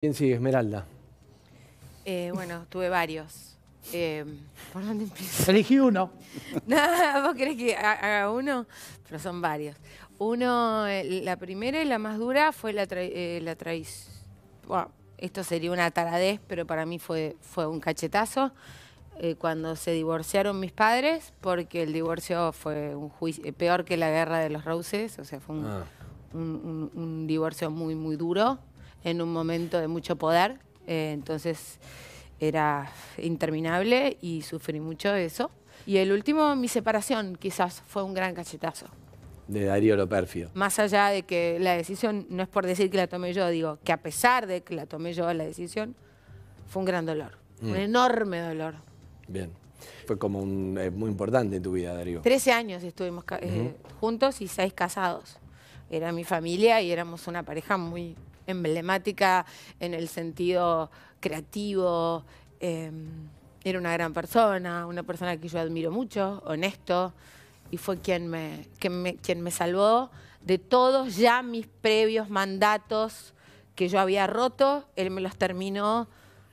¿Quién sigue? Esmeralda. Eh, bueno, tuve varios. Em, ¿Por dónde empiezo? Elegí uno. ¿No ¿vos querés que haga uno? Pero son varios. Uno, eh, la primera y la más dura fue la, traición. Eh, esto sería una taradez, pero para mí fue, fue un cachetazo. cuando se divorciaron mis padres, porque el divorcio fue un juicio, peor que la guerra de los Rouses, o sea, fue ah. un divorcio muy, muy duro en un momento de mucho poder, eh, entonces era interminable y sufrí mucho de eso. Y el último, mi separación, quizás fue un gran cachetazo. De Darío Lo Perfio. Más allá de que la decisión, no es por decir que la tomé yo, digo que a pesar de que la tomé yo la decisión, fue un gran dolor, un mm. enorme dolor. Bien. Fue como un, es eh, muy importante en tu vida, Darío. Trece años estuvimos eh, juntos y seis casados. Era mi familia y éramos una pareja muy emblemática en el sentido creativo. Em, era una gran persona, una persona que yo admiro mucho, honesto, y fue quien me, quien me, salvó de todos ya mis previos mandatos que yo había roto. Él me los terminó,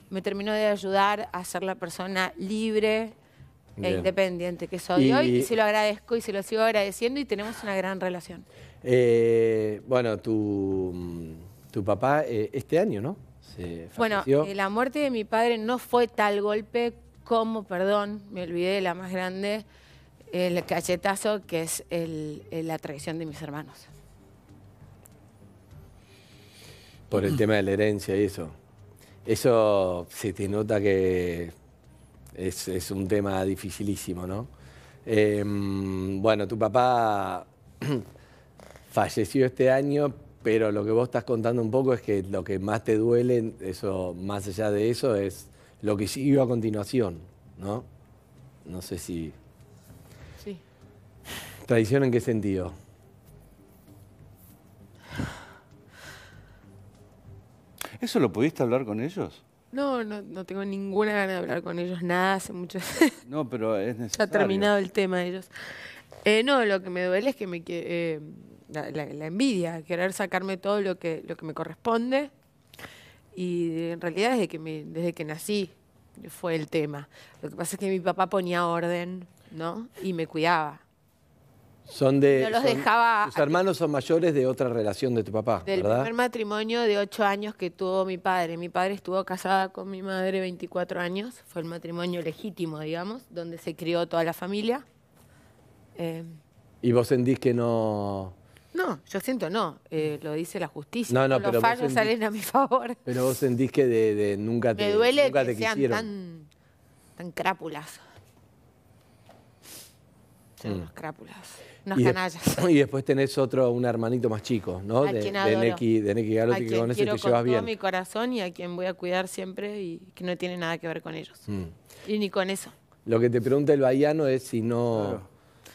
me terminó de ayudar a ser la persona libre, e independiente que soy hoy y se lo agradezco y se lo sigo agradeciendo y tenemos una gran relación. Eh, bueno, tu mm, tu papá eh, este año, ¿no? bueno, eh, la muerte de mi padre no fue tal golpe como, perdón, me olvidé de la más grande, el cachetazo que es la traición de mis hermanos. Por el tema de la herencia y eso. Eso se te nota que es, un tema dificilísimo, ¿no? Em, bueno, tu papá falleció este año, pero lo que vos estás contando un poco es que lo que más te duele, eso, más allá de eso, es lo que siguió a continuación, ¿no? No sé si. Sí. Tradición en qué sentido? ¿Eso lo pudiste hablar con ellos? No, no, tengo ninguna gana de hablar con ellos, nada, hace mucho. no, pero es necesario. Ya ha terminado el tema de ellos. Eh, no, lo que me duele es que me. Eh, la, envidia, querer sacarme todo lo que, lo que me corresponde. Y en realidad desde que, desde que nací fue el tema. Lo que pasa es que mi papá ponía orden, ¿no? Y me cuidaba. Son de. No los dejaba. Tus hermanos son mayores de otra relación de tu papá. Del primer matrimonio de ocho años que tuvo mi padre. Mi padre estuvo casada con mi madre 24 años. Fue el matrimonio legítimo, digamos, donde se crió toda la familia. Eh, ¿Y vos sentís que no, no, yo siento no, eh, lo dice la justicia. No, no, pero los fallos salen a mi favor. Pero vos sentís que de, de nunca te Me duele nunca que te sean quisieron. tan, crápulas. Son mm. unas crápulas, unas canallas. y después tenés otro, un hermanito más chico, ¿no? De, quien de de Neki que con ese quiero llevas mi corazón y a quien voy a cuidar siempre y que no tiene nada que ver con ellos. Mm. Y ni con eso. Lo que te pregunta el bahiano es si no,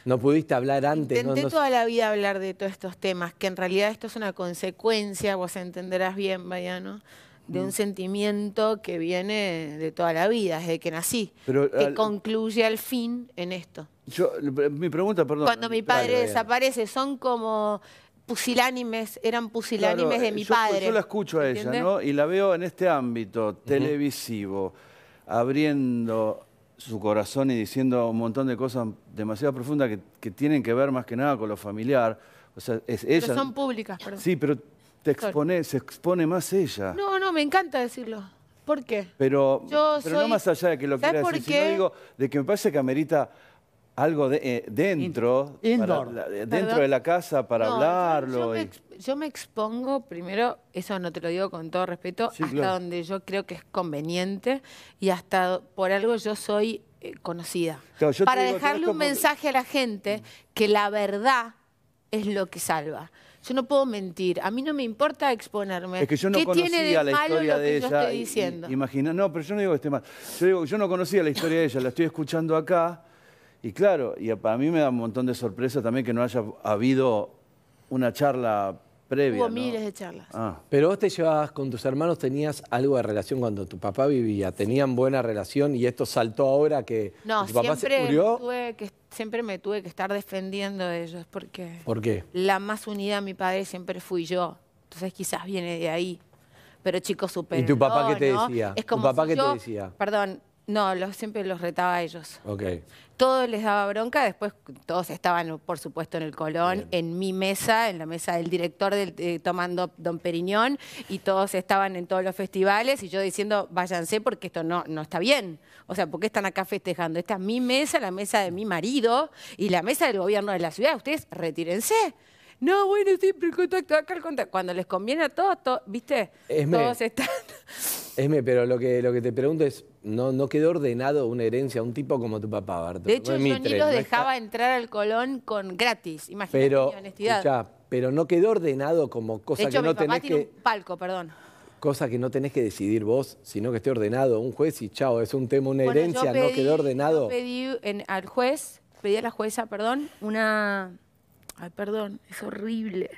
no pudiste hablar antes. Intenté toda la vida hablar de todos estos temas, que en realidad esto es una consecuencia, vos entenderás bien, no, de un mm. sentimiento que viene de toda la vida, desde que nací, que concluye al fin en esto. Yo, eh, mi pregunta, perdón. Cuando mi padre desaparece, son como pusilánimes, eran pusilánimes de eh, mi padre. Yo la escucho a ella, ¿no? Y la veo en este ámbito televisivo, abriendo su corazón y diciendo un montón de cosas demasiado profundas que, tienen que ver más que nada con lo familiar. O sea, es ella. Pero son públicas, perdón. Sí, pero te expone, se expone más ella. No, no, me encanta decirlo. ¿Por qué? Pero, Yo no más allá de que lo quiera decir, sino digo de que me parece que amerita algo de, eh, dentro, eh, dentro de la casa para hablarlo. Yo, me, expongo, primero, eso no te lo digo con todo respeto, hasta donde yo creo que es conveniente y hasta por algo yo soy eh, conocida. para dejarle un mensaje a la gente que la verdad es lo que salva. Yo no puedo mentir, a mí no me importa exponerme. ¿Qué tiene de malo que de Yo estoy diciendo? Imagina, no, pero yo no digo que esté mal. Yo digo, yo no conocía la historia de ella, la estoy escuchando acá y claro, y para mí me da un montón de sorpresa también que no haya habido una charla previa. Hubo miles de charlas. Ah. Pero vos te llevabas con tus hermanos, tenías algo de relación cuando tu papá vivía, tenían buena relación y esto saltó ahora que tu papá se murió. que, siempre me tuve que estar defendiendo de ellos porque. La más unida a mi padre siempre fui yo. Entonces quizás viene de ahí. Pero chicos, super. ¿Y tu papá qué te decía? Es como ¿Tu papá que te decía? Perdón, no, los, siempre los retaba a ellos. Ok. Todo les daba bronca, después todos estaban, por supuesto, en el Colón, en mi mesa, en la mesa del director del, eh, tomando Don Periñón, y todos estaban en todos los festivales, y yo diciendo, váyanse porque esto no, no está bien. O sea, ¿por qué están acá festejando? Esta es mi mesa, la mesa de mi marido y la mesa del gobierno de la ciudad. Ustedes retírense. No, bueno, siempre el contacto, acá el contacto. Cuando les conviene a todos, ¿viste? Todos están... Esme, pero lo que, lo que te pregunto es, ¿no, ¿no quedó ordenado una herencia a un tipo como tu papá, Bartol. De hecho, yo ni los dejaba entrar al Colón con gratis, imagínate pero, honestidad. pero no quedó ordenado como cosa hecho, que no mi papá tiene un palco, perdón cosa que no tenés que decidir vos, sino que esté ordenado. Un juez y chao, es un tema, una herencia, no quedó ordenado. Yo pedí en, al juez, pedí a la jueza, perdón, una... Ay, perdón, es horrible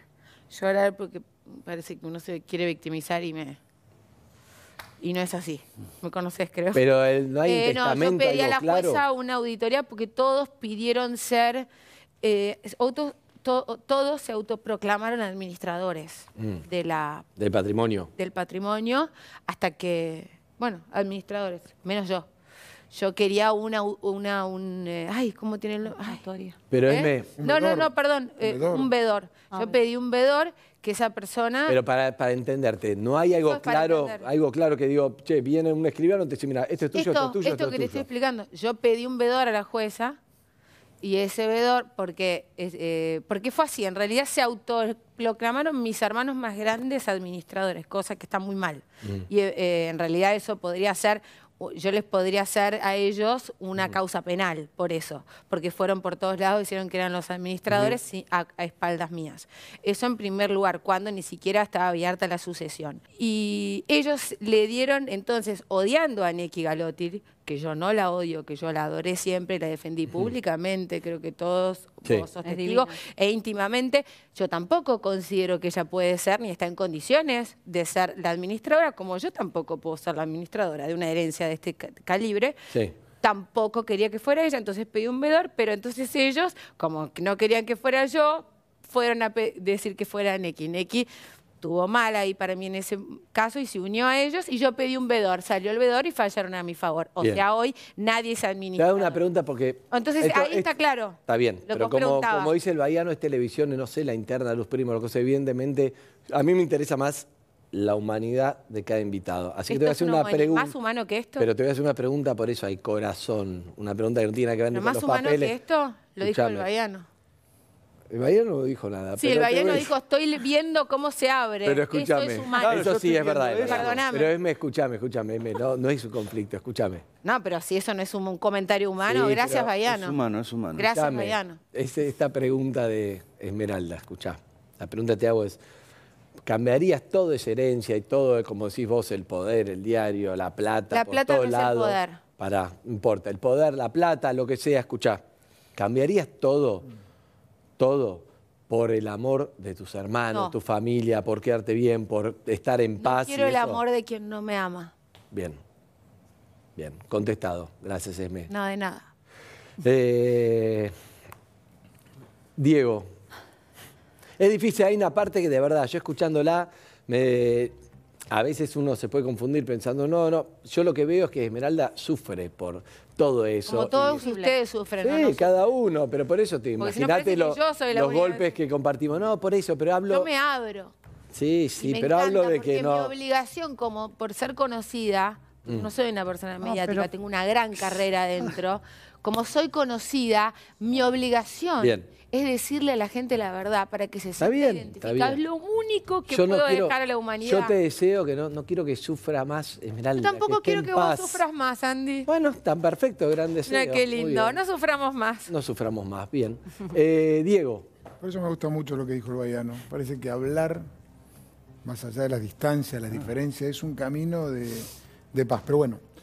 llorar porque parece que uno se quiere victimizar y me y no es así. Me conoces, creo. Pero no hay eh, No, yo pedí a la jueza una auditoría porque todos pidieron ser, eh, todos se autoproclamaron administradores mm. de la, del patrimonio. Del patrimonio, hasta que, bueno, administradores, menos yo. Yo quería una, una, un, eh, ay, ¿cómo tiene el historia. Pero es ¿Eh? me. No, no, no, perdón, Un vedor. Eh, ah, yo pedí un vedor que esa persona, Pero para, entenderte, no hay algo claro, algo claro que digo, che, viene un escribano y te dice, mira, este es tuyo, esto, es tuyo, esto que le estoy explicando, yo pedí un vedor a la jueza y ese vedor, porque, porque fue así, en realidad se autoproclamaron mis hermanos más grandes administradores, cosa que está muy mal. Mm. Y en realidad eso podría ser yo les podría hacer a ellos una causa penal por eso, porque fueron por todos lados, hicieron que eran los administradores a, espaldas mías. Eso en primer lugar, cuando ni siquiera estaba abierta la sucesión. Y ellos le dieron entonces, odiando a Neki Galotti, que yo no la odio, que yo la adoré siempre, la defendí públicamente, creo que todos sí. vos sos testigo, e íntimamente, yo tampoco considero que ella puede ser ni está en condiciones de ser la administradora, como yo tampoco puedo ser la administradora de una herencia de este calibre. Sí. Tampoco quería que fuera ella, entonces pedí un vedor, pero entonces ellos, como no querían que fuera yo, fueron a decir que fuera Neki. Neki estuvo mal ahí para mí en ese caso y se unió a ellos y yo pedí un vedor, salió el vedor y fallaron a mi favor. O sea, hoy nadie se administra. Te dar una pregunta porque... Entonces ahí está claro. Está bien, pero como, dice el Bahiano, es televisión, no sé, la interna de Luz Primo, lo que de evidentemente, a mí me interesa más la humanidad de cada invitado. Así que te voy a hacer una pregunta. ¿Más humano que esto? Pero te voy a hacer una pregunta por eso, hay corazón. Una pregunta que no tiene que ver con los papeles. ¿Más humano que esto? Lo dijo el Bahiano. El Bayano no dijo nada. Sí, el Bayano dijo, estoy viendo cómo se abre. Pero escúchame, eso, es humano eso sí es verdad. Perdóname. Pero Esme, escúchame, escúchame, no, es un conflicto, escúchame. No, pero si eso no es un, comentario humano, gracias, Bayano. Es humano, es humano. Gracias, Bayano. esta pregunta de Esmeralda, escuchá. La pregunta que te hago es, ¿cambiarías todo esa herencia y todo, como decís vos, el poder, el diario, la plata, la por plata todos el poder. Para, importa, el poder, la plata, lo que sea, escuchá. ¿Cambiarías todo? todo por el amor de tus hermanos, tu familia, por quedarte bien, por estar en paz. quiero el amor de quien no me ama. Bien, bien, contestado. Gracias, Esme. No, de nada. Eh, Diego, es difícil, hay una parte que de verdad, yo escuchándola, me, a veces uno se puede confundir pensando, no, no, yo lo que veo es que Esmeralda sufre por todo eso. Como todos ustedes sufren, sí, cada uno, pero por eso te imagínate los golpes que compartimos. No, por eso, pero hablo... Yo me abro. Sí, sí, pero hablo de que no... mi obligación como por ser conocida, no mm. soy una persona mediática, tengo una gran carrera adentro, como soy conocida, mi obligación... Bien es decirle a la gente la verdad para que se sienta Es lo único que puedo dejar a la humanidad. Yo te deseo que no, no quiero que sufra más Esmeralda. Yo tampoco quiero que vos sufras más, Andy. Bueno, tan perfecto, gran deseo. qué lindo, no suframos más. No suframos más, bien. Eh, Diego. Por eso me gusta mucho lo que dijo el Bayano. Parece que hablar, más allá de las distancias, las ah. diferencias, es un camino de paz. Pero bueno,